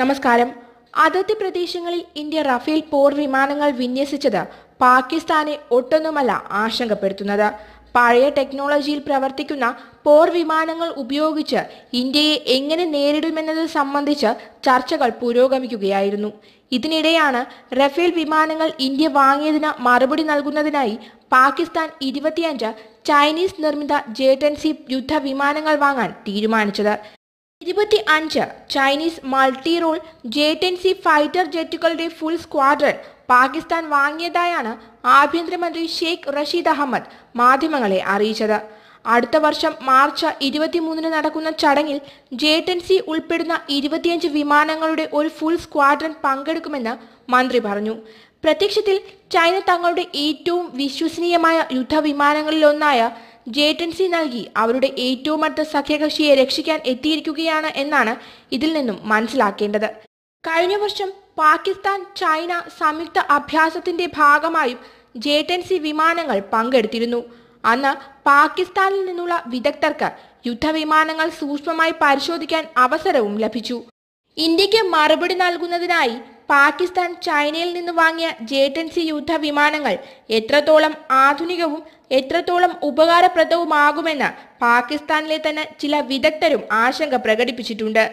നമസ്കാരം അതിർത്തി പ്രദേശങ്ങളിൽ ഇന്ത്യ റഫേൽ പോർ വിമാനങ്ങൾ വിന്യസിച്ചത് പാകിസ്ഥാനെ ഒട്ടൊന്നുമല്ല ആശങ്കപ്പെടുത്തുന്നത് പഴയ ടെക്നോളജിയിൽ പ്രവർത്തിക്കുന്ന പോർ വിമാനങ്ങൾ ഉപയോഗിച്ച് ഇന്ത്യയെ എങ്ങനെ നേരിടുമെന്നത് സംബന്ധിച്ച് ചർച്ചകൾ പുരോഗമിക്കുകയായിരുന്നു ഇതിനിടെയാണ് റഫേൽ വിമാനങ്ങൾ ഇന്ത്യ വാങ്ങിയതിന് മറുപടി നൽകുന്നതിനായി പാകിസ്ഥാൻ ഇരുപത്തിയഞ്ച് ചൈനീസ് നിർമ്മിത ജെ ടെൻ യുദ്ധ വിമാനങ്ങൾ വാങ്ങാൻ തീരുമാനിച്ചത് ഇരുപത്തി അഞ്ച് Chinese multi role J ten C fighter ജെറ്റുകളുടെ ഫുൾ സ്ക്വാഡ്രൺ പാകിസ്ഥാൻ വാങ്ങിയതായാണ് ആഭ്യന്തരമന്ത്രി ഷെയ്ഖ് റഷീദ് അഹമ്മദ് മാധ്യമങ്ങളെ അറിയിച്ചത് അടുത്ത വർഷം മാർച്ച് ഇരുപത്തിമൂന്നിന് നടക്കുന്ന ചടങ്ങിൽ ജെ ടെൻ സി ഉൾപ്പെടുന്ന ഇരുപത്തിയഞ്ച് വിമാനങ്ങളുടെ ഒരു ഫുൾ സ്ക്വാഡ്രൺ പങ്കെടുക്കുമെന്ന് മന്ത്രി പറഞ്ഞു പ്രത്യക്ഷത്തിൽ ചൈന തങ്ങളുടെ ഏറ്റവും വിശ്വസനീയമായ യുദ്ധവിമാനങ്ങളിലൊന്നായ ജേറ്റൻസി നൽകി അവരുടെ ഏറ്റവും അടുത്ത സഖ്യകക്ഷിയെ രക്ഷിക്കാൻ എത്തിയിരിക്കുകയാണ് എന്നാണ് ഇതിൽ നിന്നും മനസ്സിലാക്കേണ്ടത് കഴിഞ്ഞ വർഷം പാകിസ്ഥാൻ ചൈന സംയുക്ത അഭ്യാസത്തിന്റെ ഭാഗമായും ജേറ്റൻസി വിമാനങ്ങൾ പങ്കെടുത്തിരുന്നു അന്ന് പാകിസ്ഥാനിൽ നിന്നുള്ള വിദഗ്ധർക്ക് യുദ്ധവിമാനങ്ങൾ സൂക്ഷ്മമായി പരിശോധിക്കാൻ അവസരവും ലഭിച്ചു ഇന്ത്യക്ക് മറുപടി നൽകുന്നതിനായി പാകിസ്ഥാൻ ചൈനയിൽ നിന്ന് വാങ്ങിയ ജേറ്റൻസി യുദ്ധ വിമാനങ്ങൾ എത്രത്തോളം ആധുനികവും എത്രത്തോളം ഉപകാരപ്രദവുമാകുമെന്ന് പാകിസ്ഥാനിലെ തന്നെ ചില വിദഗ്ധരും ആശങ്ക പ്രകടിപ്പിച്ചിട്ടുണ്ട്